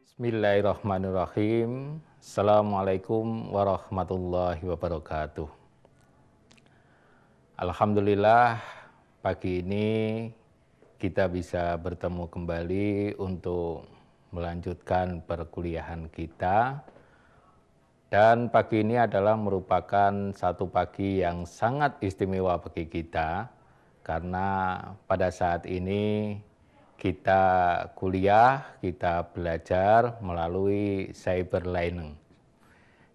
Bismillahirrahmanirrahim. Assalamualaikum warahmatullahi wabarakatuh. Alhamdulillah pagi ini kita bisa bertemu kembali untuk melanjutkan perkuliahan kita. Dan pagi ini adalah merupakan satu pagi yang sangat istimewa bagi kita karena pada saat ini kita kuliah, kita belajar melalui cyber learning.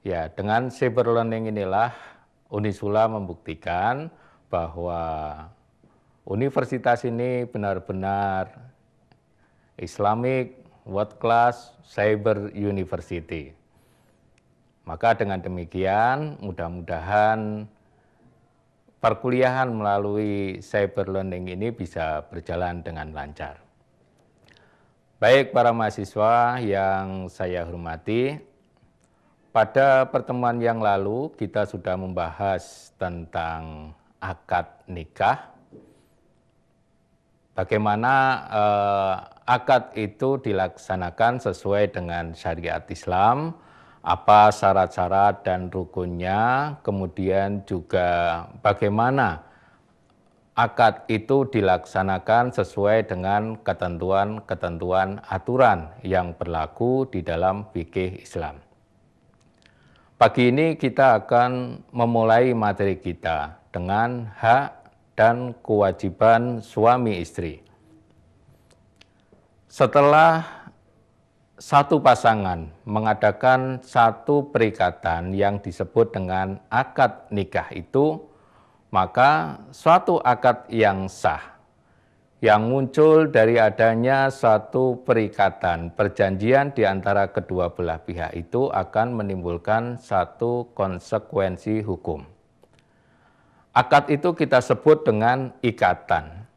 Ya, dengan cyber learning inilah Unisula membuktikan bahwa universitas ini benar-benar Islamic World Class Cyber University. Maka dengan demikian, mudah-mudahan perkuliahan melalui cyber learning ini bisa berjalan dengan lancar. Baik para mahasiswa yang saya hormati, pada pertemuan yang lalu kita sudah membahas tentang akad nikah. Bagaimana eh, akad itu dilaksanakan sesuai dengan syariat Islam, apa syarat-syarat dan rukunnya, kemudian juga bagaimana akad itu dilaksanakan sesuai dengan ketentuan-ketentuan aturan yang berlaku di dalam fikih Islam. Pagi ini kita akan memulai materi kita dengan hak dan kewajiban suami istri. Setelah satu pasangan mengadakan satu perikatan yang disebut dengan akad nikah itu, maka suatu akad yang sah yang muncul dari adanya suatu perikatan perjanjian di antara kedua belah pihak itu akan menimbulkan satu konsekuensi hukum. Akad itu kita sebut dengan ikatan.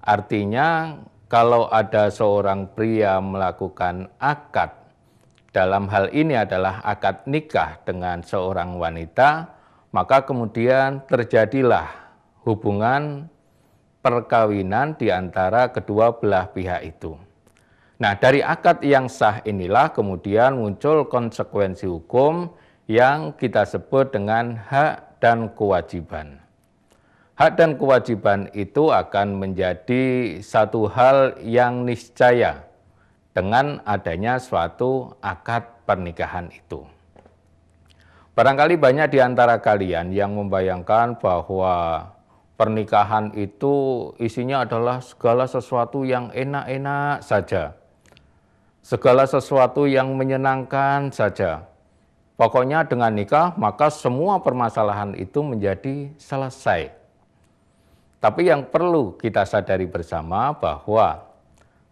Artinya kalau ada seorang pria melakukan akad, dalam hal ini adalah akad nikah dengan seorang wanita, maka kemudian terjadilah hubungan perkawinan di antara kedua belah pihak itu. Nah, dari akad yang sah inilah kemudian muncul konsekuensi hukum yang kita sebut dengan hak dan kewajiban. Hak dan kewajiban itu akan menjadi satu hal yang niscaya dengan adanya suatu akad pernikahan itu. Barangkali banyak di antara kalian yang membayangkan bahwa pernikahan itu isinya adalah segala sesuatu yang enak-enak saja. Segala sesuatu yang menyenangkan saja. Pokoknya dengan nikah maka semua permasalahan itu menjadi selesai. Tapi yang perlu kita sadari bersama bahwa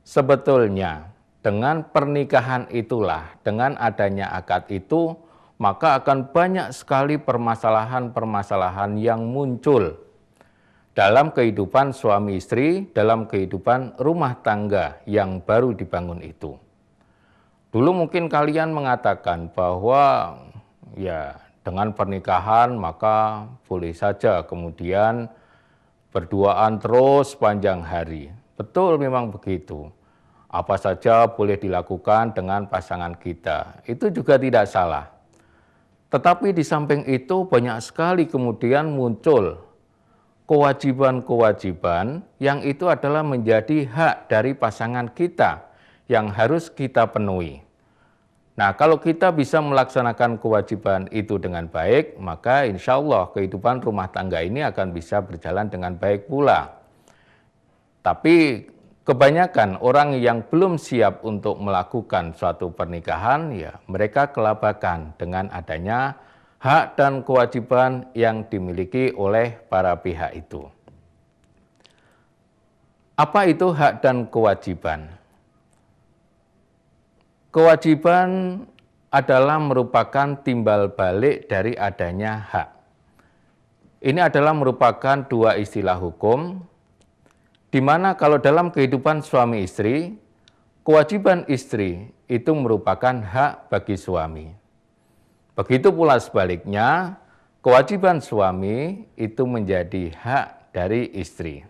sebetulnya dengan pernikahan itulah, dengan adanya akad itu maka akan banyak sekali permasalahan-permasalahan yang muncul dalam kehidupan suami istri, dalam kehidupan rumah tangga yang baru dibangun itu. Dulu mungkin kalian mengatakan bahwa ya dengan pernikahan maka boleh saja kemudian berduaan terus panjang hari. Betul memang begitu. Apa saja boleh dilakukan dengan pasangan kita. Itu juga tidak salah. Tetapi di samping itu banyak sekali kemudian muncul kewajiban-kewajiban yang itu adalah menjadi hak dari pasangan kita yang harus kita penuhi. Nah, kalau kita bisa melaksanakan kewajiban itu dengan baik, maka insya Allah kehidupan rumah tangga ini akan bisa berjalan dengan baik pula. Tapi Kebanyakan orang yang belum siap untuk melakukan suatu pernikahan, ya, mereka kelabakan dengan adanya hak dan kewajiban yang dimiliki oleh para pihak itu. Apa itu hak dan kewajiban? Kewajiban adalah merupakan timbal balik dari adanya hak. Ini adalah merupakan dua istilah hukum di mana kalau dalam kehidupan suami istri, kewajiban istri itu merupakan hak bagi suami. Begitu pula sebaliknya, kewajiban suami itu menjadi hak dari istri.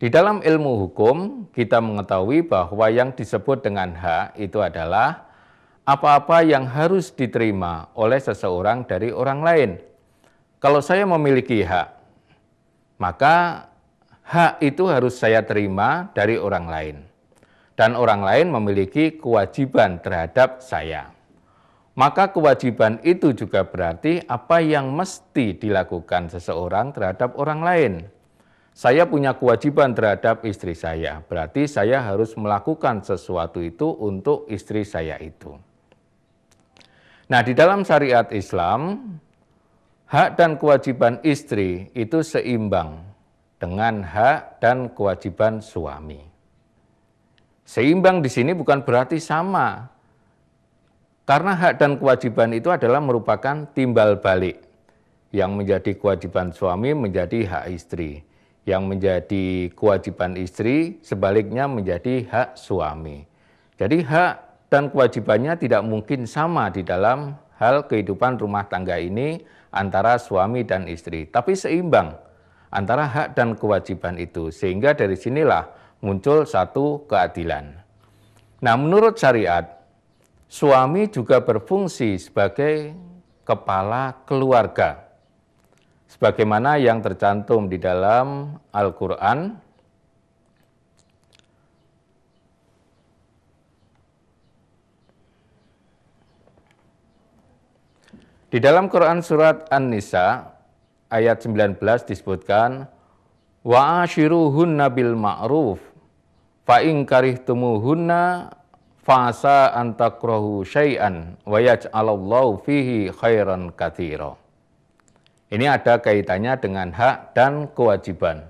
Di dalam ilmu hukum, kita mengetahui bahwa yang disebut dengan hak itu adalah apa-apa yang harus diterima oleh seseorang dari orang lain. Kalau saya memiliki hak, maka hak itu harus saya terima dari orang lain. Dan orang lain memiliki kewajiban terhadap saya. Maka kewajiban itu juga berarti apa yang mesti dilakukan seseorang terhadap orang lain. Saya punya kewajiban terhadap istri saya, berarti saya harus melakukan sesuatu itu untuk istri saya itu. Nah, di dalam syariat Islam, hak dan kewajiban istri itu seimbang, dengan hak dan kewajiban suami. Seimbang di sini bukan berarti sama, karena hak dan kewajiban itu adalah merupakan timbal balik yang menjadi kewajiban suami menjadi hak istri, yang menjadi kewajiban istri sebaliknya menjadi hak suami. Jadi hak dan kewajibannya tidak mungkin sama di dalam hal kehidupan rumah tangga ini antara suami dan istri, tapi seimbang antara hak dan kewajiban itu. Sehingga dari sinilah muncul satu keadilan. Nah, menurut syariat, suami juga berfungsi sebagai kepala keluarga. Sebagaimana yang tercantum di dalam Al-Qur'an Di dalam Quran surat An-Nisa ayat 19 disebutkan wa ashiruhun bil ma'ruf fa in karihtumuhunna fasa antakrahu syai'an wa yaj'alallahu fihi khairan katsira. Ini ada kaitannya dengan hak dan kewajiban.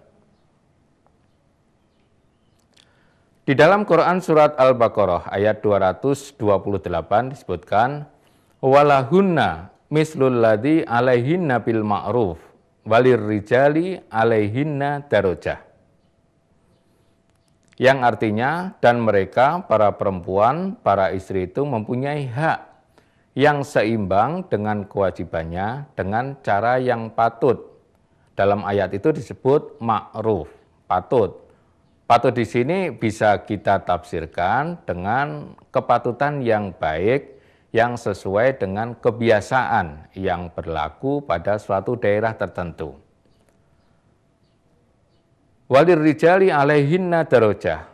Di dalam Quran surat Al-Baqarah ayat 228 disebutkan walahunna mislul ladzi alaihin nabil ma'ruf walir rijali alaihinna darojah. Yang artinya, dan mereka, para perempuan, para istri itu mempunyai hak yang seimbang dengan kewajibannya dengan cara yang patut. Dalam ayat itu disebut ma'ruf, patut. Patut di sini bisa kita tafsirkan dengan kepatutan yang baik, yang sesuai dengan kebiasaan yang berlaku pada suatu daerah tertentu. Walir rijali alaihinna darajah.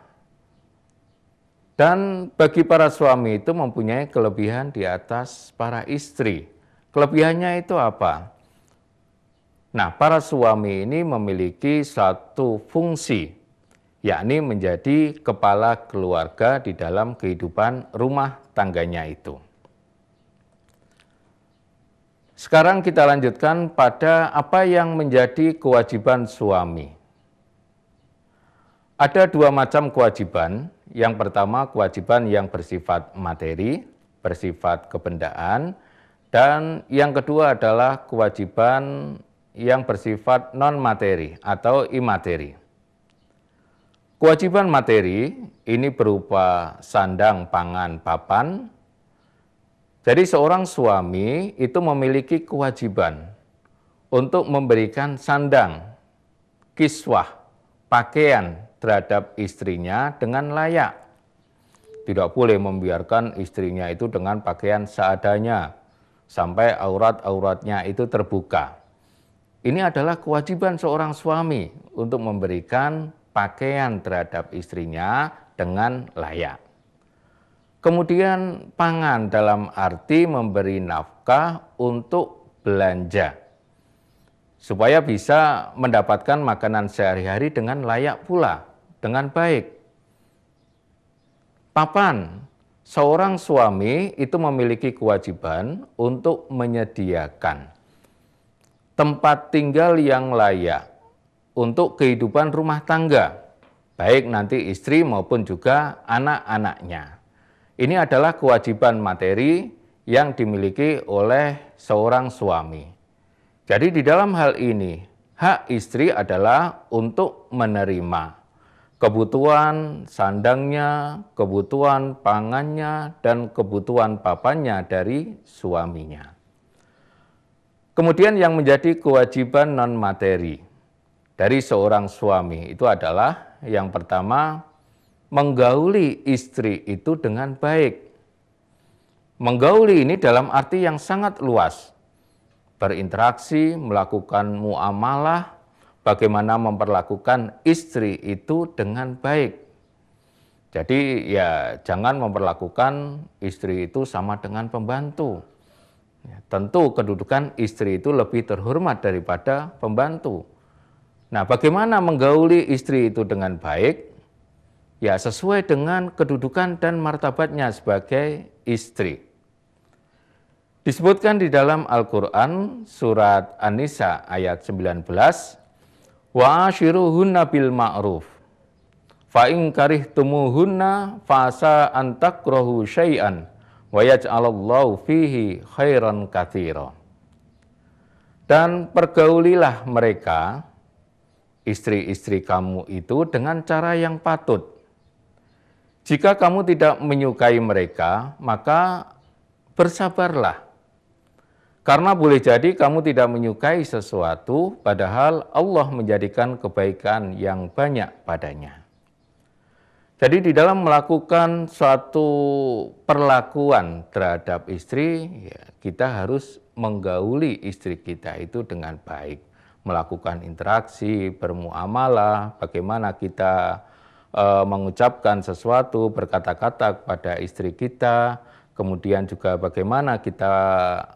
Dan bagi para suami itu mempunyai kelebihan di atas para istri. Kelebihannya itu apa? Nah, para suami ini memiliki satu fungsi, yakni menjadi kepala keluarga di dalam kehidupan rumah tangganya itu. Sekarang kita lanjutkan pada apa yang menjadi kewajiban suami. Ada dua macam kewajiban. Yang pertama kewajiban yang bersifat materi, bersifat kebendaan, dan yang kedua adalah kewajiban yang bersifat non materi atau imateri. Kewajiban materi ini berupa sandang, pangan, papan, jadi seorang suami itu memiliki kewajiban untuk memberikan sandang, kiswah, pakaian terhadap istrinya dengan layak. Tidak boleh membiarkan istrinya itu dengan pakaian seadanya sampai aurat-auratnya itu terbuka. Ini adalah kewajiban seorang suami untuk memberikan pakaian terhadap istrinya dengan layak. Kemudian pangan dalam arti memberi nafkah untuk belanja supaya bisa mendapatkan makanan sehari-hari dengan layak pula, dengan baik. Papan seorang suami itu memiliki kewajiban untuk menyediakan tempat tinggal yang layak untuk kehidupan rumah tangga, baik nanti istri maupun juga anak-anaknya. Ini adalah kewajiban materi yang dimiliki oleh seorang suami. Jadi di dalam hal ini, hak istri adalah untuk menerima kebutuhan sandangnya, kebutuhan pangannya, dan kebutuhan papannya dari suaminya. Kemudian yang menjadi kewajiban non materi dari seorang suami itu adalah yang pertama menggauli istri itu dengan baik. Menggauli ini dalam arti yang sangat luas. Berinteraksi, melakukan muamalah, bagaimana memperlakukan istri itu dengan baik. Jadi ya jangan memperlakukan istri itu sama dengan pembantu. Ya, tentu kedudukan istri itu lebih terhormat daripada pembantu. Nah, bagaimana menggauli istri itu dengan baik? ya sesuai dengan kedudukan dan martabatnya sebagai istri. Disebutkan di dalam Al-Quran surat An-Nisa ayat 19, Wa ashiruhunna bil ma'ruf, fa karihtumuhunna fasa antakrohu syai'an, wa yaj'alallahu fihi khairan kathira. Dan pergaulilah mereka, istri-istri kamu itu dengan cara yang patut, jika kamu tidak menyukai mereka, maka bersabarlah. Karena boleh jadi kamu tidak menyukai sesuatu, padahal Allah menjadikan kebaikan yang banyak padanya. Jadi di dalam melakukan suatu perlakuan terhadap istri, ya, kita harus menggauli istri kita itu dengan baik. Melakukan interaksi, bermuamalah, bagaimana kita uh, mengucapkan sesuatu, berkata-kata kepada istri kita, kemudian juga bagaimana kita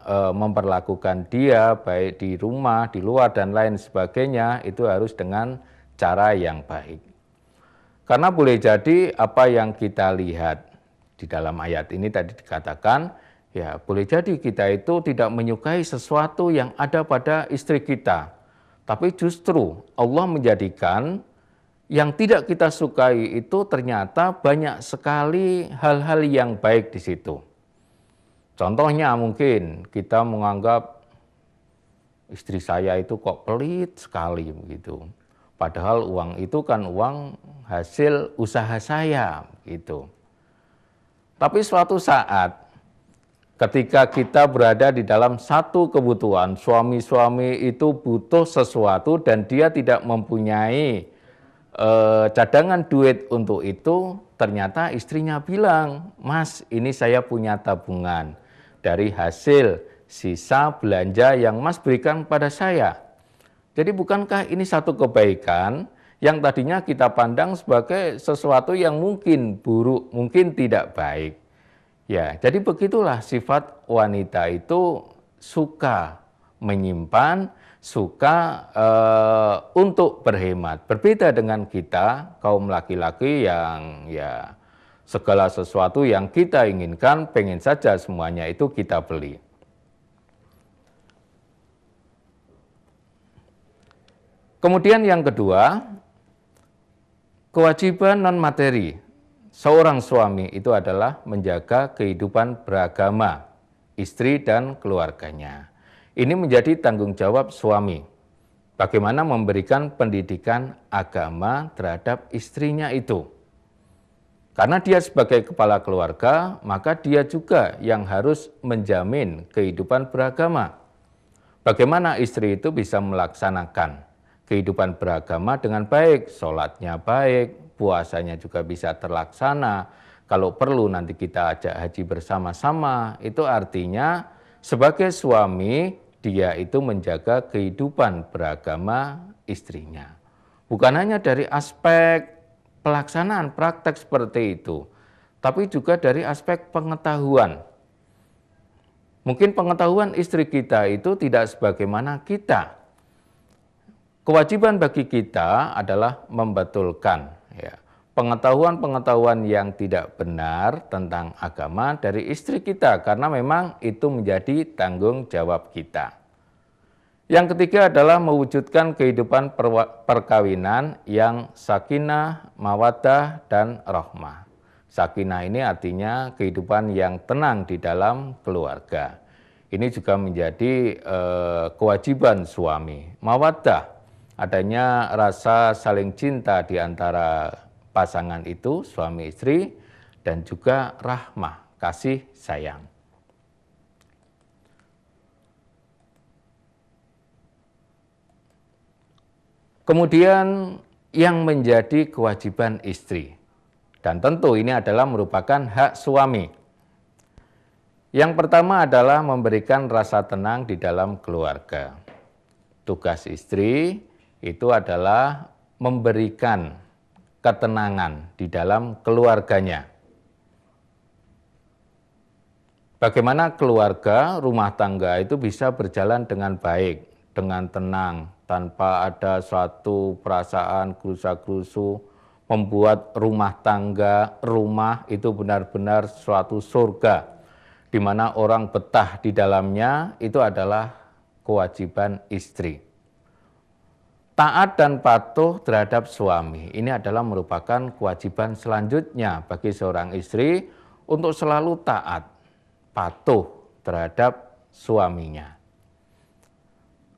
e, memperlakukan dia baik di rumah, di luar dan lain sebagainya itu harus dengan cara yang baik. Karena boleh jadi apa yang kita lihat di dalam ayat ini tadi dikatakan ya boleh jadi kita itu tidak menyukai sesuatu yang ada pada istri kita. Tapi justru Allah menjadikan yang tidak kita sukai itu ternyata banyak sekali hal-hal yang baik di situ. Contohnya mungkin kita menganggap istri saya itu kok pelit sekali begitu. Padahal uang itu kan uang hasil usaha saya gitu. Tapi suatu saat ketika kita berada di dalam satu kebutuhan, suami-suami itu butuh sesuatu dan dia tidak mempunyai eh, cadangan duit untuk itu ternyata istrinya bilang, "Mas, ini saya punya tabungan dari hasil sisa belanja yang Mas berikan pada saya." Jadi bukankah ini satu kebaikan yang tadinya kita pandang sebagai sesuatu yang mungkin buruk, mungkin tidak baik. Ya, jadi begitulah sifat wanita itu suka menyimpan suka uh, untuk berhemat. Berbeda dengan kita kaum laki-laki yang ya segala sesuatu yang kita inginkan pengen saja semuanya itu kita beli. Kemudian yang kedua, kewajiban non materi seorang suami itu adalah menjaga kehidupan beragama istri dan keluarganya. Ini menjadi tanggung jawab suami. Bagaimana memberikan pendidikan agama terhadap istrinya itu? Karena dia sebagai kepala keluarga, maka dia juga yang harus menjamin kehidupan beragama. Bagaimana istri itu bisa melaksanakan kehidupan beragama dengan baik, sholatnya baik, puasanya juga bisa terlaksana. Kalau perlu nanti kita ajak haji bersama-sama, itu artinya sebagai suami, dia itu menjaga kehidupan beragama istrinya. Bukan hanya dari aspek pelaksanaan praktek seperti itu, tapi juga dari aspek pengetahuan. Mungkin pengetahuan istri kita itu tidak sebagaimana kita. Kewajiban bagi kita adalah membetulkan, ya, pengetahuan-pengetahuan yang tidak benar tentang agama dari istri kita karena memang itu menjadi tanggung jawab kita. Yang ketiga adalah mewujudkan kehidupan perkawinan yang sakinah, mawadah, dan rahmah. Sakinah ini artinya kehidupan yang tenang di dalam keluarga. Ini juga menjadi e, kewajiban suami. Mawadah, adanya rasa saling cinta di antara pasangan itu suami istri dan juga rahmah, kasih sayang. Kemudian yang menjadi kewajiban istri. Dan tentu ini adalah merupakan hak suami. Yang pertama adalah memberikan rasa tenang di dalam keluarga. Tugas istri itu adalah memberikan ketenangan di dalam keluarganya. Bagaimana keluarga, rumah tangga itu bisa berjalan dengan baik, dengan tenang, tanpa ada suatu perasaan kerusa-kerusu, membuat rumah tangga, rumah itu benar-benar suatu surga, di mana orang betah di dalamnya itu adalah kewajiban istri. Taat dan patuh terhadap suami ini adalah merupakan kewajiban selanjutnya bagi seorang istri untuk selalu taat, patuh terhadap suaminya.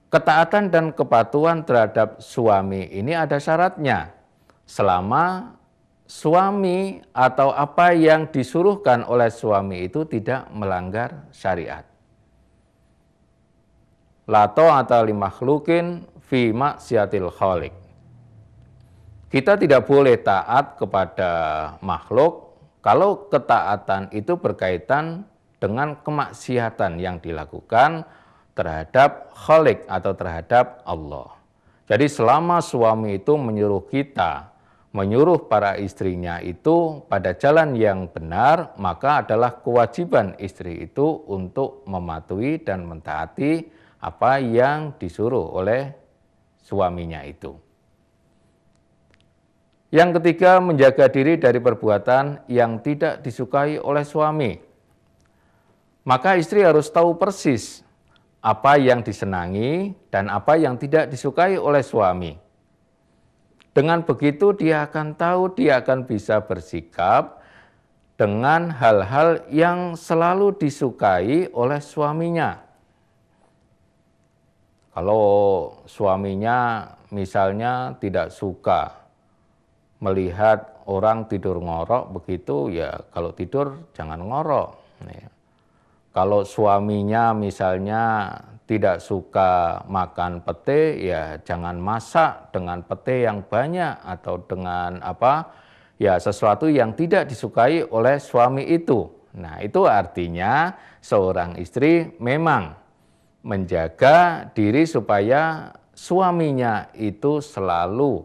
Ketaatan dan kepatuhan terhadap suami ini ada syaratnya. Selama suami atau apa yang disuruhkan oleh suami itu tidak melanggar syariat. Lato atau limakhlukin fi maksiatil khaliq. Kita tidak boleh taat kepada makhluk kalau ketaatan itu berkaitan dengan kemaksiatan yang dilakukan terhadap khalik atau terhadap Allah. Jadi selama suami itu menyuruh kita, menyuruh para istrinya itu pada jalan yang benar, maka adalah kewajiban istri itu untuk mematuhi dan mentaati apa yang disuruh oleh suaminya itu. Yang ketiga, menjaga diri dari perbuatan yang tidak disukai oleh suami. Maka istri harus tahu persis apa yang disenangi dan apa yang tidak disukai oleh suami. Dengan begitu, dia akan tahu, dia akan bisa bersikap dengan hal-hal yang selalu disukai oleh suaminya kalau suaminya misalnya tidak suka melihat orang tidur ngorok begitu ya kalau tidur jangan ngorok. Ya. Kalau suaminya misalnya tidak suka makan pete ya jangan masak dengan pete yang banyak atau dengan apa ya sesuatu yang tidak disukai oleh suami itu. Nah, itu artinya seorang istri memang menjaga diri supaya suaminya itu selalu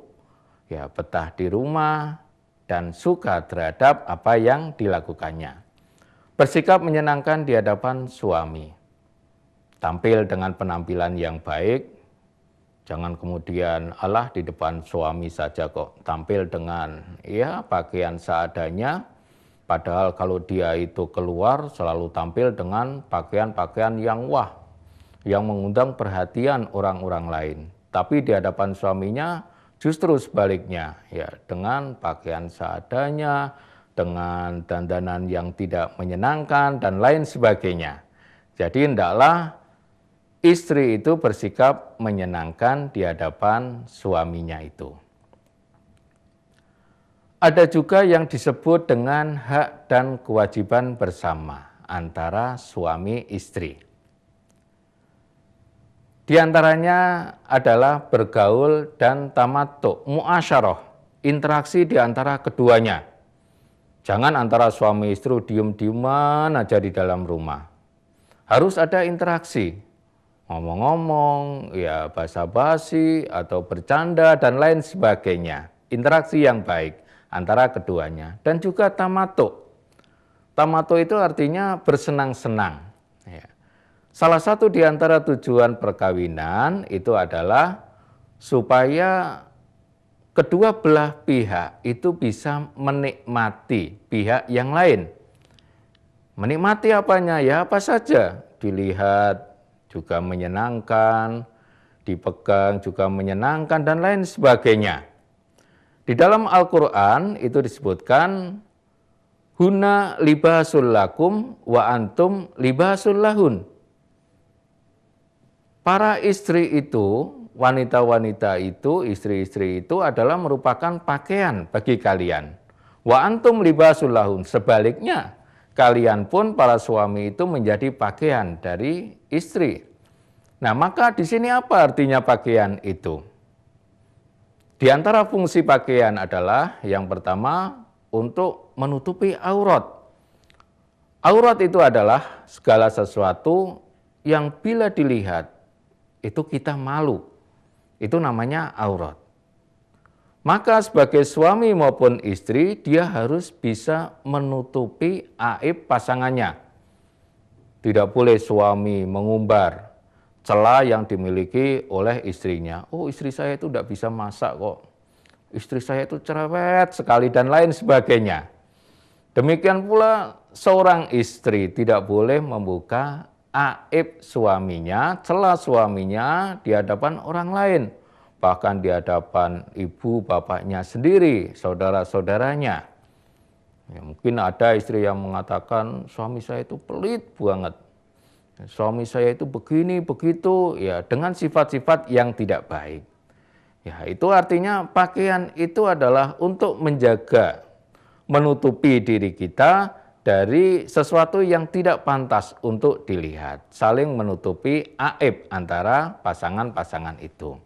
ya betah di rumah dan suka terhadap apa yang dilakukannya. Bersikap menyenangkan di hadapan suami. Tampil dengan penampilan yang baik. Jangan kemudian Allah di depan suami saja kok tampil dengan ya pakaian seadanya. Padahal kalau dia itu keluar selalu tampil dengan pakaian-pakaian yang wah yang mengundang perhatian orang-orang lain. Tapi di hadapan suaminya justru sebaliknya, ya dengan pakaian seadanya, dengan dandanan yang tidak menyenangkan dan lain sebagainya. Jadi hendaklah istri itu bersikap menyenangkan di hadapan suaminya itu. Ada juga yang disebut dengan hak dan kewajiban bersama antara suami istri. Di antaranya adalah bergaul dan tamato muasyarah, interaksi di antara keduanya. Jangan antara suami istri diem-dieman aja di dalam rumah. Harus ada interaksi, ngomong-ngomong, ya basa-basi atau bercanda dan lain sebagainya. Interaksi yang baik antara keduanya dan juga tamato. Tamato itu artinya bersenang-senang. Salah satu di antara tujuan perkawinan itu adalah supaya kedua belah pihak itu bisa menikmati pihak yang lain. Menikmati apanya? Ya apa saja. Dilihat juga menyenangkan, dipegang juga menyenangkan, dan lain sebagainya. Di dalam Al-Quran itu disebutkan, Huna libasul lakum wa antum libasul lahun para istri itu, wanita-wanita itu, istri-istri itu adalah merupakan pakaian bagi kalian. Wa antum libasulahun. Sebaliknya, kalian pun para suami itu menjadi pakaian dari istri. Nah, maka di sini apa artinya pakaian itu? Di antara fungsi pakaian adalah yang pertama untuk menutupi aurat. Aurat itu adalah segala sesuatu yang bila dilihat itu kita malu. Itu namanya aurat. Maka sebagai suami maupun istri, dia harus bisa menutupi aib pasangannya. Tidak boleh suami mengumbar celah yang dimiliki oleh istrinya. Oh istri saya itu tidak bisa masak kok. Istri saya itu cerewet sekali dan lain sebagainya. Demikian pula seorang istri tidak boleh membuka aib suaminya, celah suaminya di hadapan orang lain, bahkan di hadapan ibu bapaknya sendiri, saudara-saudaranya. Ya, mungkin ada istri yang mengatakan suami saya itu pelit banget. Suami saya itu begini, begitu, ya dengan sifat-sifat yang tidak baik. Ya, itu artinya pakaian itu adalah untuk menjaga, menutupi diri kita dari sesuatu yang tidak pantas untuk dilihat, saling menutupi aib antara pasangan-pasangan itu.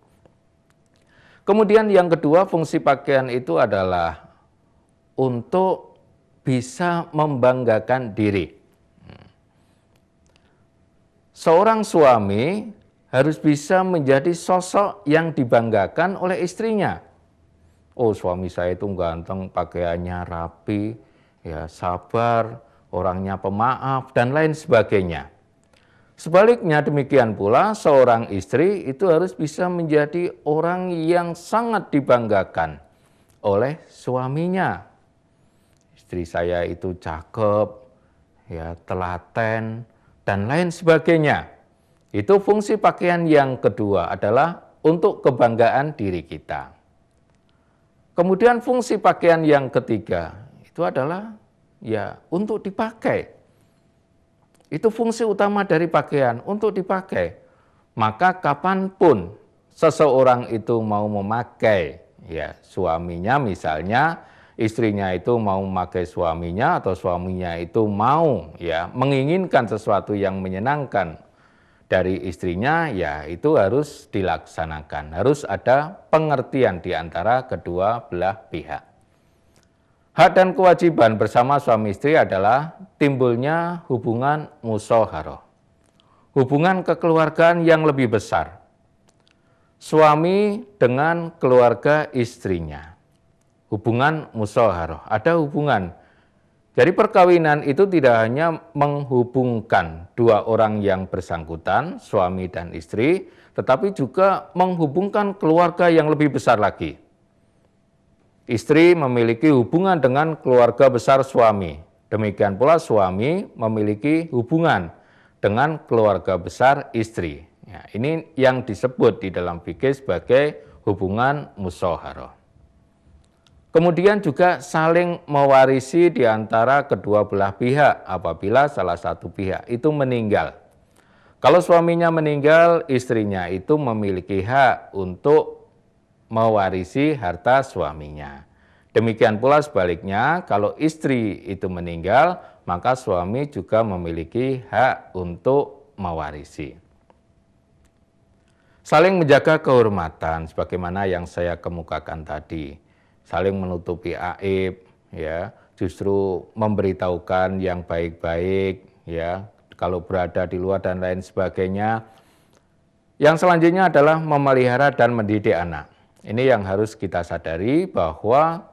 Kemudian yang kedua, fungsi pakaian itu adalah untuk bisa membanggakan diri. Seorang suami harus bisa menjadi sosok yang dibanggakan oleh istrinya. Oh, suami saya itu ganteng, pakaiannya rapi, ya sabar, orangnya pemaaf dan lain sebagainya. Sebaliknya demikian pula seorang istri itu harus bisa menjadi orang yang sangat dibanggakan oleh suaminya. Istri saya itu cakep, ya telaten dan lain sebagainya. Itu fungsi pakaian yang kedua adalah untuk kebanggaan diri kita. Kemudian fungsi pakaian yang ketiga itu adalah ya untuk dipakai. Itu fungsi utama dari pakaian, untuk dipakai. Maka kapanpun seseorang itu mau memakai ya suaminya misalnya, istrinya itu mau memakai suaminya atau suaminya itu mau ya menginginkan sesuatu yang menyenangkan dari istrinya ya itu harus dilaksanakan. Harus ada pengertian di antara kedua belah pihak. Hak dan kewajiban bersama suami istri adalah timbulnya hubungan musoharoh, hubungan kekeluargaan yang lebih besar. Suami dengan keluarga istrinya, hubungan musoharoh, ada hubungan. Jadi perkawinan itu tidak hanya menghubungkan dua orang yang bersangkutan, suami dan istri, tetapi juga menghubungkan keluarga yang lebih besar lagi Istri memiliki hubungan dengan keluarga besar suami. Demikian pula suami memiliki hubungan dengan keluarga besar istri. Ya, ini yang disebut di dalam fikih sebagai hubungan musoharoh. Kemudian juga saling mewarisi di antara kedua belah pihak apabila salah satu pihak itu meninggal. Kalau suaminya meninggal, istrinya itu memiliki hak untuk mewarisi harta suaminya. Demikian pula sebaliknya, kalau istri itu meninggal, maka suami juga memiliki hak untuk mewarisi. Saling menjaga kehormatan sebagaimana yang saya kemukakan tadi. Saling menutupi aib ya, justru memberitahukan yang baik-baik ya, kalau berada di luar dan lain sebagainya. Yang selanjutnya adalah memelihara dan mendidik anak. Ini yang harus kita sadari bahwa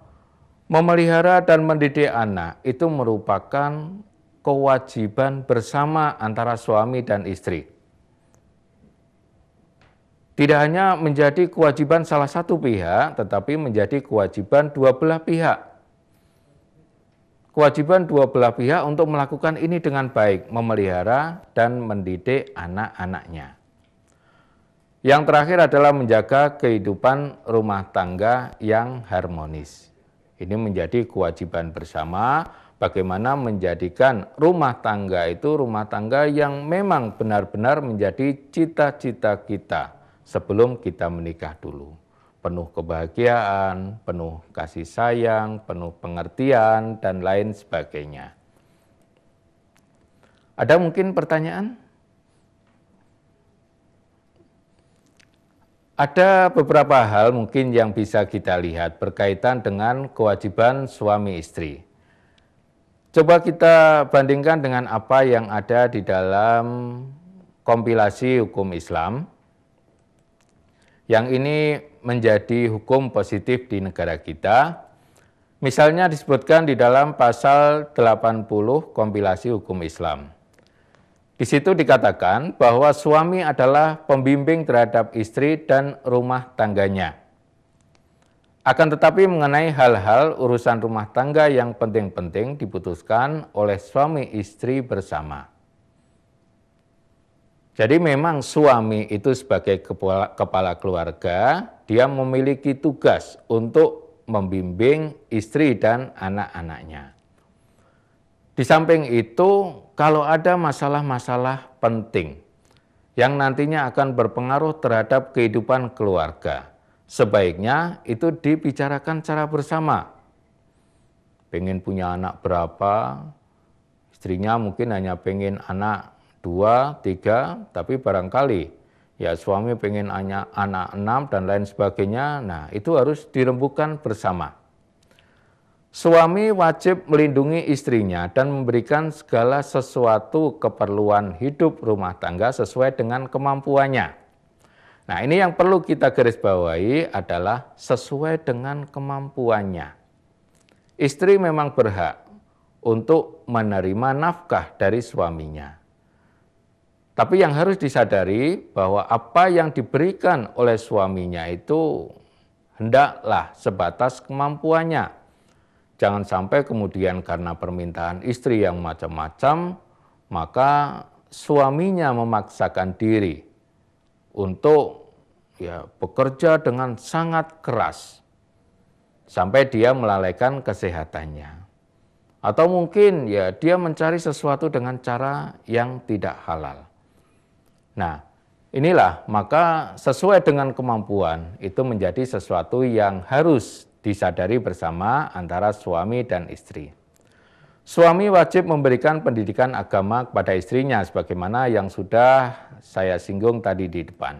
memelihara dan mendidik anak itu merupakan kewajiban bersama antara suami dan istri. Tidak hanya menjadi kewajiban salah satu pihak, tetapi menjadi kewajiban dua belah pihak. Kewajiban dua belah pihak untuk melakukan ini dengan baik, memelihara dan mendidik anak-anaknya. Yang terakhir adalah menjaga kehidupan rumah tangga yang harmonis. Ini menjadi kewajiban bersama bagaimana menjadikan rumah tangga itu rumah tangga yang memang benar-benar menjadi cita-cita kita sebelum kita menikah dulu. Penuh kebahagiaan, penuh kasih sayang, penuh pengertian, dan lain sebagainya. Ada mungkin pertanyaan? Ada beberapa hal mungkin yang bisa kita lihat berkaitan dengan kewajiban suami istri. Coba kita bandingkan dengan apa yang ada di dalam kompilasi hukum Islam. Yang ini menjadi hukum positif di negara kita. Misalnya disebutkan di dalam pasal 80 kompilasi hukum Islam. Di situ dikatakan bahwa suami adalah pembimbing terhadap istri dan rumah tangganya. Akan tetapi mengenai hal-hal urusan rumah tangga yang penting-penting diputuskan oleh suami istri bersama. Jadi memang suami itu sebagai kepala, kepala keluarga, dia memiliki tugas untuk membimbing istri dan anak-anaknya. Di samping itu, kalau ada masalah-masalah penting yang nantinya akan berpengaruh terhadap kehidupan keluarga, sebaiknya itu dibicarakan secara bersama. Pengen punya anak berapa, istrinya mungkin hanya pengen anak dua, tiga, tapi barangkali ya suami pengen anak, anak enam dan lain sebagainya. Nah itu harus dirembukan bersama. Suami wajib melindungi istrinya dan memberikan segala sesuatu keperluan hidup rumah tangga sesuai dengan kemampuannya. Nah, ini yang perlu kita garis bawahi adalah sesuai dengan kemampuannya. Istri memang berhak untuk menerima nafkah dari suaminya. Tapi yang harus disadari bahwa apa yang diberikan oleh suaminya itu hendaklah sebatas kemampuannya Jangan sampai kemudian karena permintaan istri yang macam-macam, maka suaminya memaksakan diri untuk ya bekerja dengan sangat keras sampai dia melalaikan kesehatannya. Atau mungkin ya dia mencari sesuatu dengan cara yang tidak halal. Nah, inilah maka sesuai dengan kemampuan itu menjadi sesuatu yang harus disadari bersama antara suami dan istri. Suami wajib memberikan pendidikan agama kepada istrinya sebagaimana yang sudah saya singgung tadi di depan.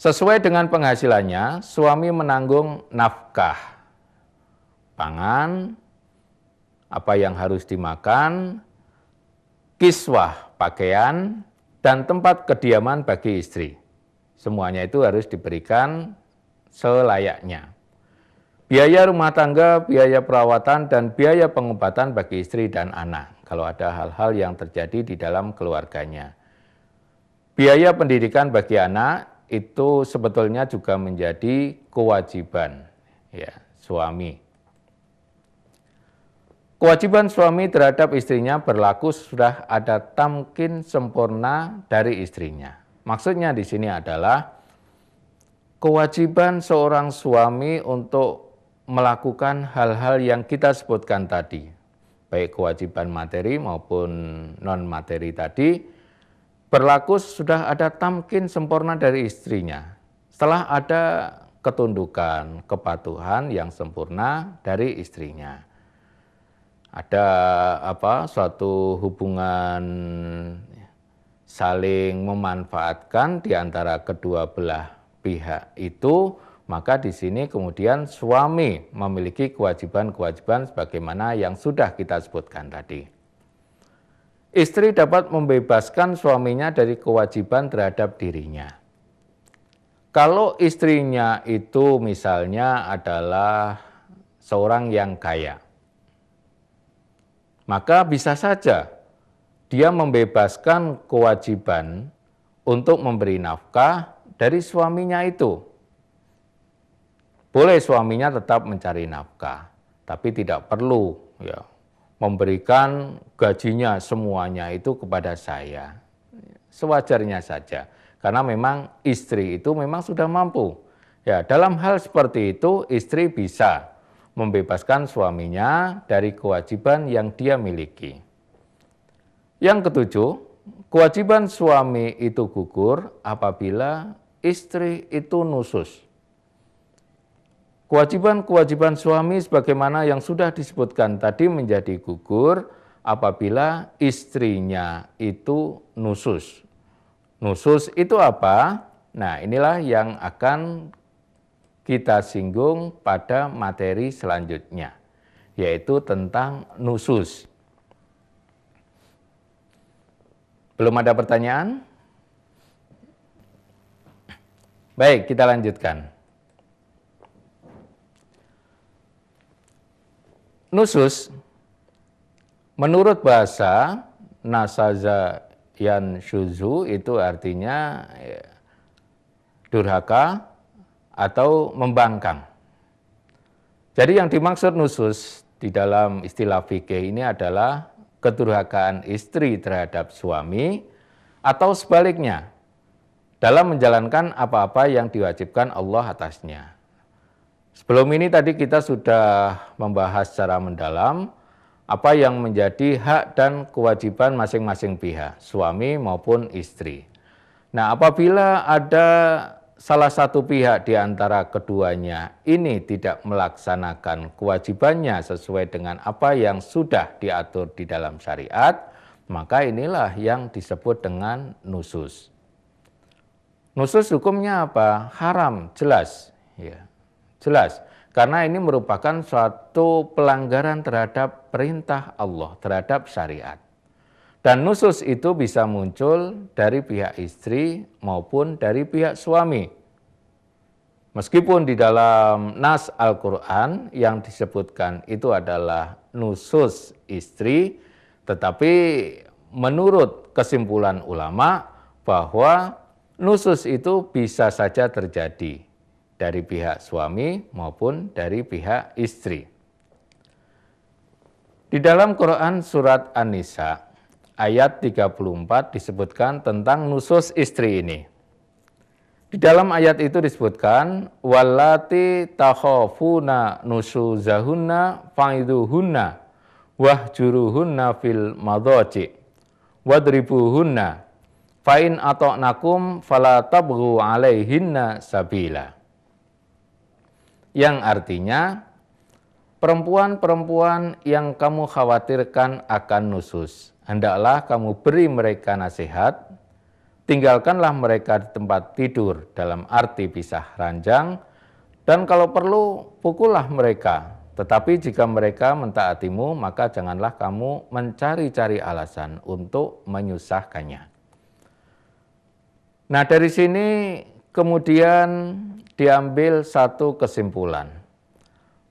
Sesuai dengan penghasilannya, suami menanggung nafkah, pangan, apa yang harus dimakan, kiswah pakaian, dan tempat kediaman bagi istri. Semuanya itu harus diberikan selayaknya. Biaya rumah tangga, biaya perawatan, dan biaya pengobatan bagi istri dan anak kalau ada hal-hal yang terjadi di dalam keluarganya. Biaya pendidikan bagi anak itu sebetulnya juga menjadi kewajiban ya, suami. Kewajiban suami terhadap istrinya berlaku sudah ada tamkin sempurna dari istrinya. Maksudnya di sini adalah kewajiban seorang suami untuk melakukan hal-hal yang kita sebutkan tadi, baik kewajiban materi maupun non-materi tadi, berlaku sudah ada tamkin sempurna dari istrinya. Setelah ada ketundukan, kepatuhan yang sempurna dari istrinya. Ada apa? Suatu hubungan saling memanfaatkan di antara kedua belah pihak itu, maka di sini kemudian suami memiliki kewajiban-kewajiban sebagaimana yang sudah kita sebutkan tadi. Istri dapat membebaskan suaminya dari kewajiban terhadap dirinya. Kalau istrinya itu misalnya adalah seorang yang kaya, maka bisa saja dia membebaskan kewajiban untuk memberi nafkah dari suaminya itu. Boleh suaminya tetap mencari nafkah, tapi tidak perlu ya memberikan gajinya semuanya itu kepada saya. Sewajarnya saja. Karena memang istri itu memang sudah mampu. Ya, dalam hal seperti itu istri bisa membebaskan suaminya dari kewajiban yang dia miliki. Yang ketujuh, kewajiban suami itu gugur apabila istri itu nusus. Kewajiban-kewajiban suami sebagaimana yang sudah disebutkan tadi menjadi gugur apabila istrinya itu nusus. Nusus itu apa? Nah, inilah yang akan kita singgung pada materi selanjutnya, yaitu tentang nusus. Belum ada pertanyaan? Baik, kita lanjutkan. Nusus menurut bahasa nasaza yan shuzu itu artinya ya, durhaka atau membangkang. Jadi yang dimaksud nusus di dalam istilah fikih ini adalah keturhakaan istri terhadap suami atau sebaliknya dalam menjalankan apa-apa yang diwajibkan Allah atasnya. Sebelum ini tadi kita sudah membahas secara mendalam apa yang menjadi hak dan kewajiban masing-masing pihak, suami maupun istri. Nah, apabila ada salah satu pihak di antara keduanya ini tidak melaksanakan kewajibannya sesuai dengan apa yang sudah diatur di dalam syariat, maka inilah yang disebut dengan nusus. Nusus hukumnya apa? Haram, jelas. Ya, jelas. Karena ini merupakan suatu pelanggaran terhadap perintah Allah, terhadap syariat. Dan nusus itu bisa muncul dari pihak istri maupun dari pihak suami. Meskipun di dalam nas Al-Quran yang disebutkan itu adalah nusus istri, tetapi menurut kesimpulan ulama bahwa nusus itu bisa saja terjadi dari pihak suami maupun dari pihak istri. Di dalam Quran surat An-Nisa ayat 34 disebutkan tentang nusus istri ini. Di dalam ayat itu disebutkan walati takhafuna nusuzahunna faiduhunna wahjuruhunna fil madoci wadribuhunna Fain atau nakum falatabru alaihinna sabila. Yang artinya, perempuan-perempuan yang kamu khawatirkan akan nusus, hendaklah kamu beri mereka nasihat, tinggalkanlah mereka di tempat tidur dalam arti pisah ranjang, dan kalau perlu pukullah mereka. Tetapi jika mereka mentaatimu, maka janganlah kamu mencari-cari alasan untuk menyusahkannya. Nah, dari sini kemudian diambil satu kesimpulan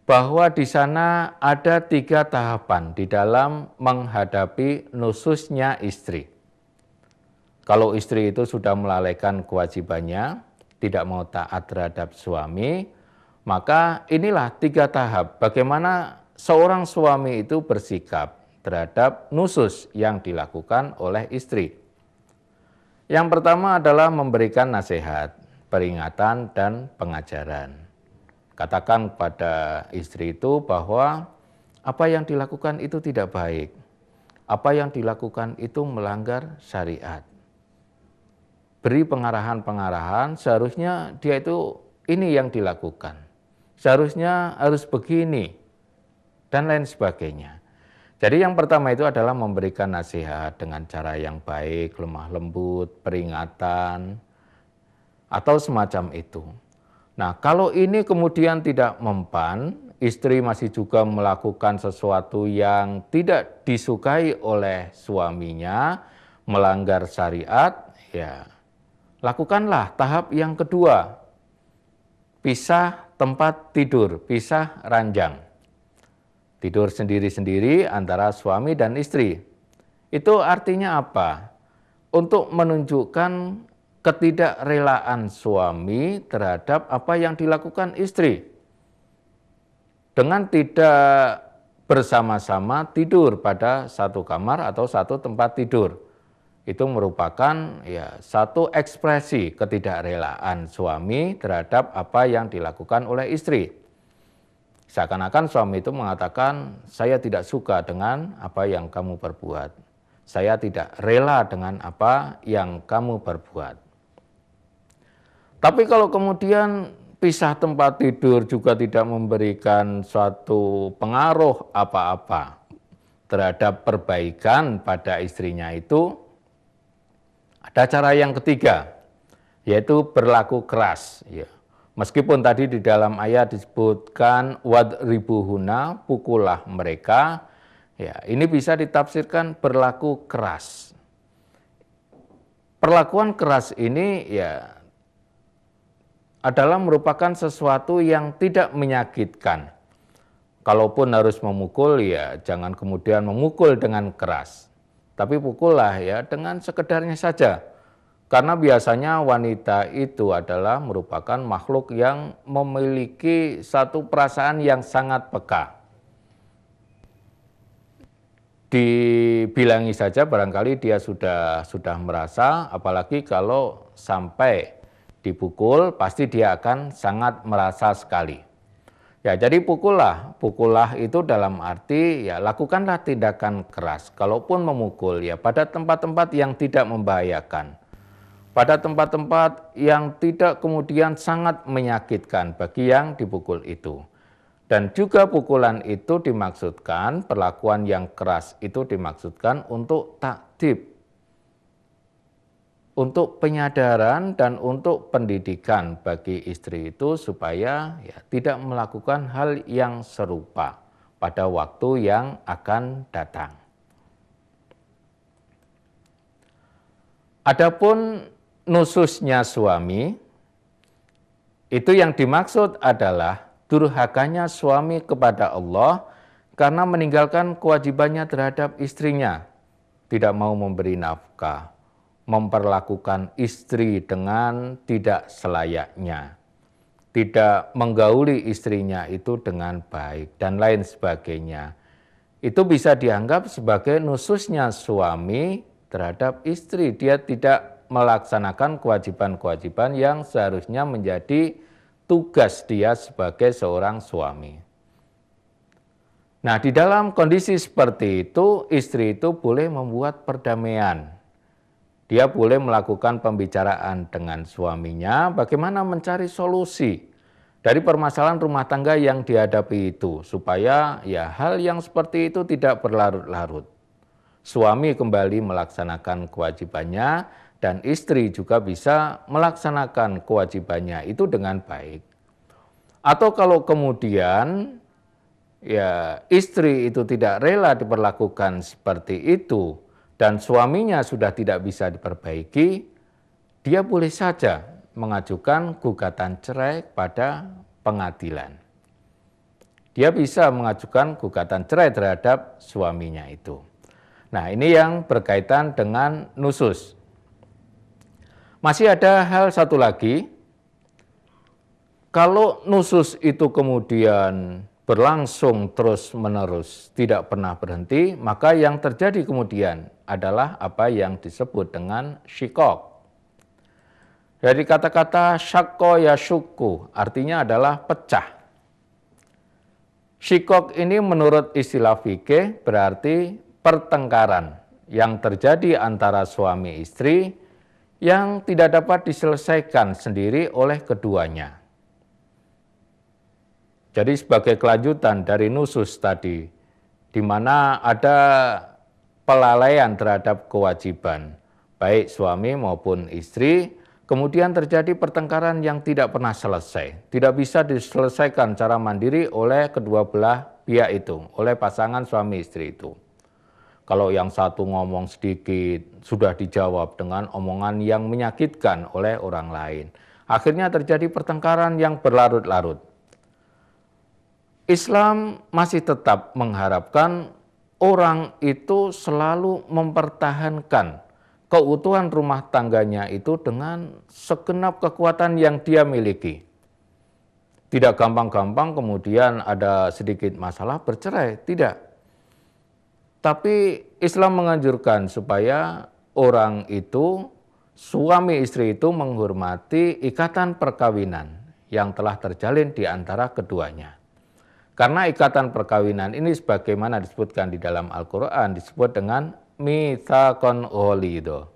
bahwa di sana ada tiga tahapan di dalam menghadapi nususnya istri. Kalau istri itu sudah melalaikan kewajibannya, tidak mau taat terhadap suami, maka inilah tiga tahap bagaimana seorang suami itu bersikap terhadap nusus yang dilakukan oleh istri. Yang pertama adalah memberikan nasihat, peringatan, dan pengajaran. Katakan kepada istri itu bahwa apa yang dilakukan itu tidak baik. Apa yang dilakukan itu melanggar syariat. Beri pengarahan-pengarahan, seharusnya dia itu ini yang dilakukan. Seharusnya harus begini, dan lain sebagainya. Jadi yang pertama itu adalah memberikan nasihat dengan cara yang baik, lemah lembut, peringatan, atau semacam itu. Nah kalau ini kemudian tidak mempan, istri masih juga melakukan sesuatu yang tidak disukai oleh suaminya, melanggar syariat, ya lakukanlah tahap yang kedua, pisah tempat tidur, pisah ranjang tidur sendiri-sendiri antara suami dan istri. Itu artinya apa? Untuk menunjukkan ketidakrelaan suami terhadap apa yang dilakukan istri. Dengan tidak bersama-sama tidur pada satu kamar atau satu tempat tidur. Itu merupakan ya satu ekspresi ketidakrelaan suami terhadap apa yang dilakukan oleh istri. Seakan-akan suami itu mengatakan, saya tidak suka dengan apa yang kamu perbuat. Saya tidak rela dengan apa yang kamu perbuat. Tapi kalau kemudian pisah tempat tidur juga tidak memberikan suatu pengaruh apa-apa terhadap perbaikan pada istrinya itu, ada cara yang ketiga, yaitu berlaku keras. Ya Meskipun tadi di dalam ayat disebutkan wad ribuhuna pukullah mereka, ya ini bisa ditafsirkan berlaku keras. Perlakuan keras ini ya adalah merupakan sesuatu yang tidak menyakitkan. Kalaupun harus memukul ya jangan kemudian memukul dengan keras. Tapi pukullah ya dengan sekedarnya saja karena biasanya wanita itu adalah merupakan makhluk yang memiliki satu perasaan yang sangat peka. Dibilangi saja barangkali dia sudah sudah merasa apalagi kalau sampai dipukul pasti dia akan sangat merasa sekali. Ya, jadi pukullah. Pukullah itu dalam arti ya lakukanlah tindakan keras. Kalaupun memukul ya pada tempat-tempat yang tidak membahayakan pada tempat-tempat yang tidak kemudian sangat menyakitkan bagi yang dipukul itu. Dan juga pukulan itu dimaksudkan, perlakuan yang keras itu dimaksudkan untuk takdib, untuk penyadaran dan untuk pendidikan bagi istri itu supaya ya, tidak melakukan hal yang serupa pada waktu yang akan datang. Adapun nususnya suami, itu yang dimaksud adalah durhakanya suami kepada Allah karena meninggalkan kewajibannya terhadap istrinya, tidak mau memberi nafkah, memperlakukan istri dengan tidak selayaknya, tidak menggauli istrinya itu dengan baik, dan lain sebagainya. Itu bisa dianggap sebagai nususnya suami terhadap istri. Dia tidak melaksanakan kewajiban-kewajiban yang seharusnya menjadi tugas dia sebagai seorang suami. Nah, di dalam kondisi seperti itu, istri itu boleh membuat perdamaian. Dia boleh melakukan pembicaraan dengan suaminya bagaimana mencari solusi dari permasalahan rumah tangga yang dihadapi itu supaya ya hal yang seperti itu tidak berlarut-larut. Suami kembali melaksanakan kewajibannya dan istri juga bisa melaksanakan kewajibannya itu dengan baik. Atau kalau kemudian ya istri itu tidak rela diperlakukan seperti itu dan suaminya sudah tidak bisa diperbaiki, dia boleh saja mengajukan gugatan cerai pada pengadilan. Dia bisa mengajukan gugatan cerai terhadap suaminya itu. Nah, ini yang berkaitan dengan nusus masih ada hal satu lagi, kalau nusus itu kemudian berlangsung terus-menerus, tidak pernah berhenti, maka yang terjadi kemudian adalah apa yang disebut dengan shikok. Dari kata-kata shakoyashuku ya syuku, artinya adalah pecah. Shikok ini menurut istilah fikih berarti pertengkaran yang terjadi antara suami istri yang tidak dapat diselesaikan sendiri oleh keduanya. Jadi sebagai kelanjutan dari nusus tadi, di mana ada pelalaian terhadap kewajiban, baik suami maupun istri, kemudian terjadi pertengkaran yang tidak pernah selesai, tidak bisa diselesaikan secara mandiri oleh kedua belah pihak itu, oleh pasangan suami istri itu. Kalau yang satu ngomong sedikit, sudah dijawab dengan omongan yang menyakitkan oleh orang lain. Akhirnya terjadi pertengkaran yang berlarut-larut. Islam masih tetap mengharapkan orang itu selalu mempertahankan keutuhan rumah tangganya itu dengan segenap kekuatan yang dia miliki. Tidak gampang-gampang kemudian ada sedikit masalah bercerai, tidak tapi Islam menganjurkan supaya orang itu, suami istri itu menghormati ikatan perkawinan yang telah terjalin di antara keduanya. Karena ikatan perkawinan ini sebagaimana disebutkan di dalam Al-Quran disebut dengan mitakon ghalido.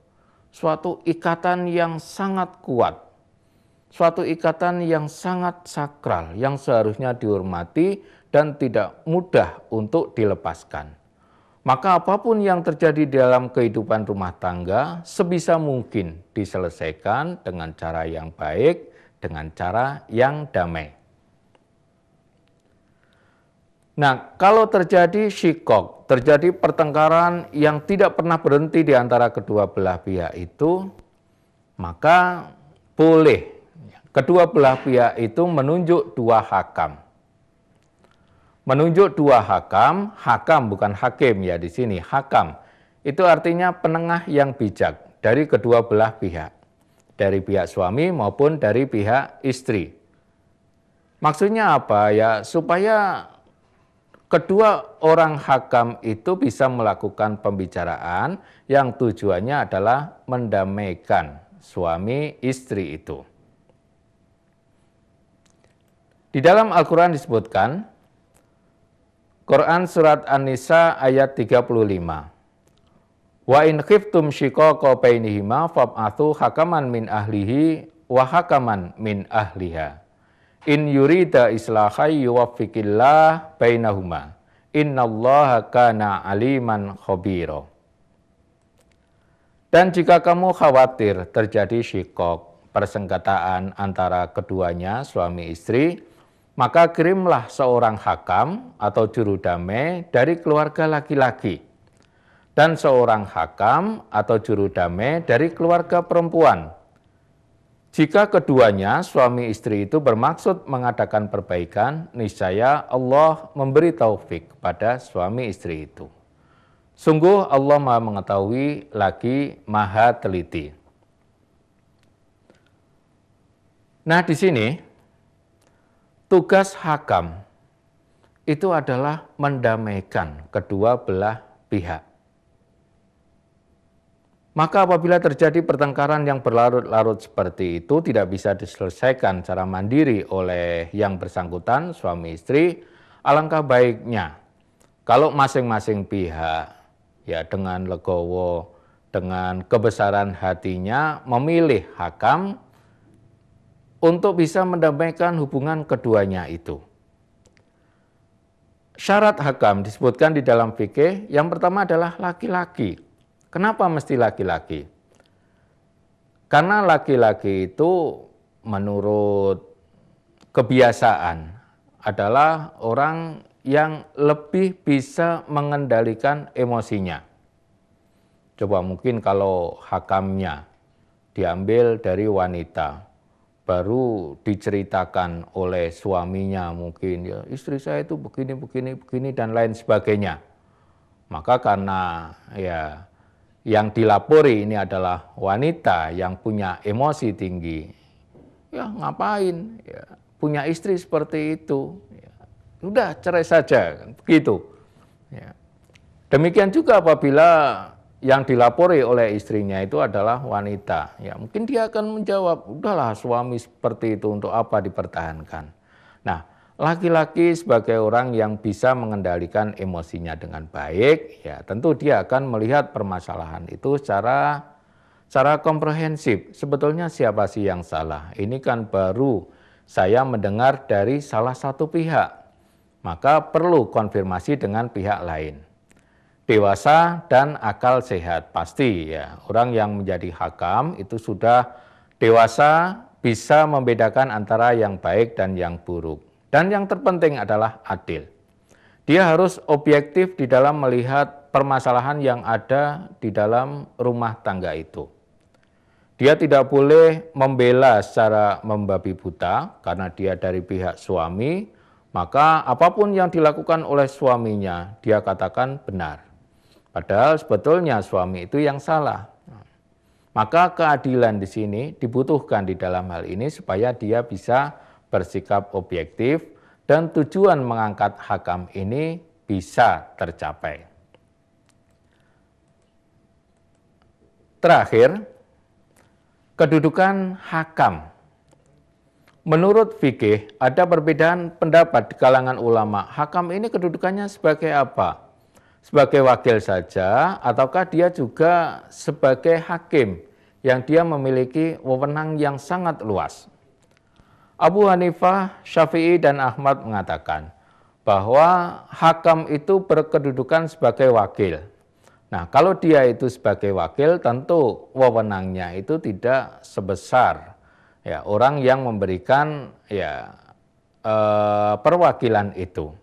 Suatu ikatan yang sangat kuat, suatu ikatan yang sangat sakral, yang seharusnya dihormati dan tidak mudah untuk dilepaskan. Maka apapun yang terjadi dalam kehidupan rumah tangga sebisa mungkin diselesaikan dengan cara yang baik, dengan cara yang damai. Nah, kalau terjadi shikok, terjadi pertengkaran yang tidak pernah berhenti di antara kedua belah pihak itu, maka boleh kedua belah pihak itu menunjuk dua hakam menunjuk dua hakam, hakam bukan hakim ya di sini, hakam. Itu artinya penengah yang bijak dari kedua belah pihak, dari pihak suami maupun dari pihak istri. Maksudnya apa ya? Supaya kedua orang hakam itu bisa melakukan pembicaraan yang tujuannya adalah mendamaikan suami istri itu. Di dalam Al-Quran disebutkan, Quran Surat An-Nisa ayat 35. Wa in khiftum shiqaqa bainihima fab'athu hakaman min ahlihi wa hakaman min ahliha. In yurida islahai yuwaffiqillah bainahuma. Innallaha kana aliman khabira. Dan jika kamu khawatir terjadi syikok, persengketaan antara keduanya suami istri, maka kirimlah seorang hakam atau juru damai dari keluarga laki-laki dan seorang hakam atau juru damai dari keluarga perempuan. Jika keduanya suami istri itu bermaksud mengadakan perbaikan, niscaya Allah memberi taufik kepada suami istri itu. Sungguh Allah Maha mengetahui lagi Maha teliti. Nah, di sini tugas hakam itu adalah mendamaikan kedua belah pihak. Maka apabila terjadi pertengkaran yang berlarut-larut seperti itu tidak bisa diselesaikan secara mandiri oleh yang bersangkutan suami istri, alangkah baiknya kalau masing-masing pihak ya dengan legowo, dengan kebesaran hatinya memilih hakam untuk bisa mendamaikan hubungan keduanya itu. Syarat hakam disebutkan di dalam fikih yang pertama adalah laki-laki. Kenapa mesti laki-laki? Karena laki-laki itu menurut kebiasaan adalah orang yang lebih bisa mengendalikan emosinya. Coba mungkin kalau hakamnya diambil dari wanita, baru diceritakan oleh suaminya mungkin ya istri saya itu begini begini begini dan lain sebagainya maka karena ya yang dilapori ini adalah wanita yang punya emosi tinggi ya ngapain ya, punya istri seperti itu ya, udah cerai saja kan begitu ya. demikian juga apabila yang dilapori oleh istrinya itu adalah wanita. Ya, mungkin dia akan menjawab, "Udahlah, suami seperti itu untuk apa dipertahankan?" Nah, laki-laki sebagai orang yang bisa mengendalikan emosinya dengan baik, ya tentu dia akan melihat permasalahan itu secara secara komprehensif. Sebetulnya siapa sih yang salah? Ini kan baru saya mendengar dari salah satu pihak. Maka perlu konfirmasi dengan pihak lain dewasa dan akal sehat pasti ya orang yang menjadi hakam itu sudah dewasa bisa membedakan antara yang baik dan yang buruk dan yang terpenting adalah adil dia harus objektif di dalam melihat permasalahan yang ada di dalam rumah tangga itu dia tidak boleh membela secara membabi buta karena dia dari pihak suami maka apapun yang dilakukan oleh suaminya dia katakan benar Padahal sebetulnya suami itu yang salah. Maka keadilan di sini dibutuhkan di dalam hal ini supaya dia bisa bersikap objektif dan tujuan mengangkat hakam ini bisa tercapai. Terakhir, kedudukan hakam. Menurut fikih, ada perbedaan pendapat di kalangan ulama. Hakam ini kedudukannya sebagai apa? sebagai wakil saja ataukah dia juga sebagai hakim yang dia memiliki wewenang yang sangat luas. Abu Hanifah, Syafi'i dan Ahmad mengatakan bahwa hakam itu berkedudukan sebagai wakil. Nah, kalau dia itu sebagai wakil tentu wewenangnya itu tidak sebesar ya orang yang memberikan ya eh, perwakilan itu.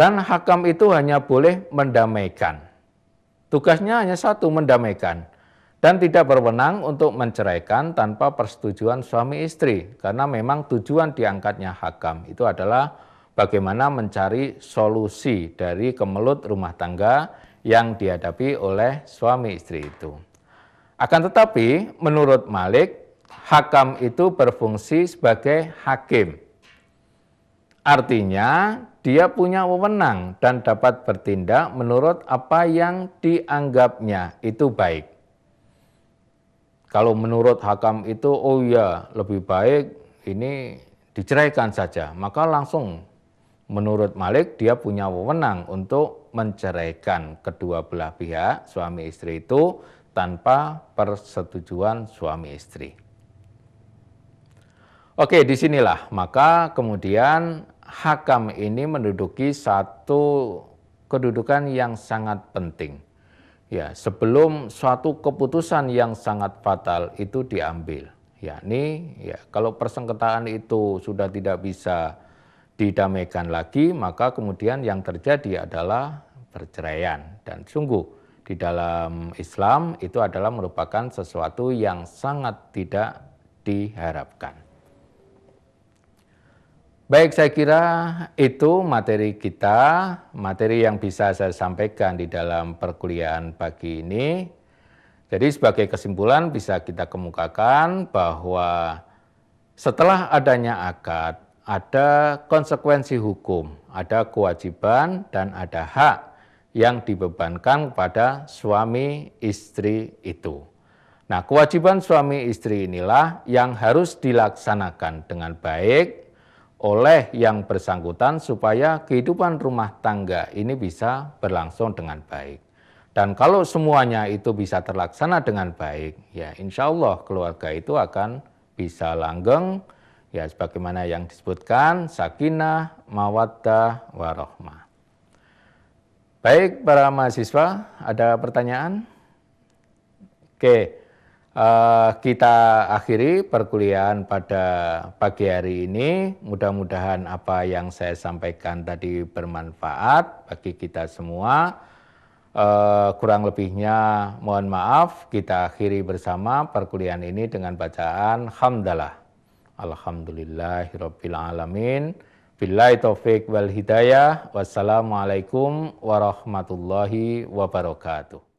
Dan hakam itu hanya boleh mendamaikan. Tugasnya hanya satu, mendamaikan. Dan tidak berwenang untuk menceraikan tanpa persetujuan suami istri. Karena memang tujuan diangkatnya hakam itu adalah bagaimana mencari solusi dari kemelut rumah tangga yang dihadapi oleh suami istri itu. Akan tetapi, menurut Malik, hakam itu berfungsi sebagai hakim Artinya dia punya wewenang dan dapat bertindak menurut apa yang dianggapnya itu baik. Kalau menurut hakam itu, oh ya lebih baik ini diceraikan saja, maka langsung menurut Malik dia punya wewenang untuk menceraikan kedua belah pihak suami istri itu tanpa persetujuan suami istri. Oke, disinilah maka kemudian hakam ini menduduki satu kedudukan yang sangat penting. Ya, sebelum suatu keputusan yang sangat fatal itu diambil, yakni ya kalau persengketaan itu sudah tidak bisa didamaikan lagi, maka kemudian yang terjadi adalah perceraian dan sungguh di dalam Islam itu adalah merupakan sesuatu yang sangat tidak diharapkan. Baik, saya kira itu materi kita, materi yang bisa saya sampaikan di dalam perkuliahan pagi ini. Jadi sebagai kesimpulan bisa kita kemukakan bahwa setelah adanya akad, ada konsekuensi hukum, ada kewajiban dan ada hak yang dibebankan kepada suami istri itu. Nah, kewajiban suami istri inilah yang harus dilaksanakan dengan baik oleh yang bersangkutan supaya kehidupan rumah tangga ini bisa berlangsung dengan baik. Dan kalau semuanya itu bisa terlaksana dengan baik, ya insya Allah keluarga itu akan bisa langgeng, ya sebagaimana yang disebutkan, sakinah, mawaddah, warohmah. Baik para mahasiswa, ada pertanyaan? Oke, Uh, kita akhiri perkuliahan pada pagi hari ini. Mudah-mudahan apa yang saya sampaikan tadi bermanfaat bagi kita semua. Uh, kurang lebihnya mohon maaf. Kita akhiri bersama perkuliahan ini dengan bacaan Hamdalah. Alhamdulillahirrabbilalamin. Billahi taufik wal hidayah. Wassalamualaikum warahmatullahi wabarakatuh.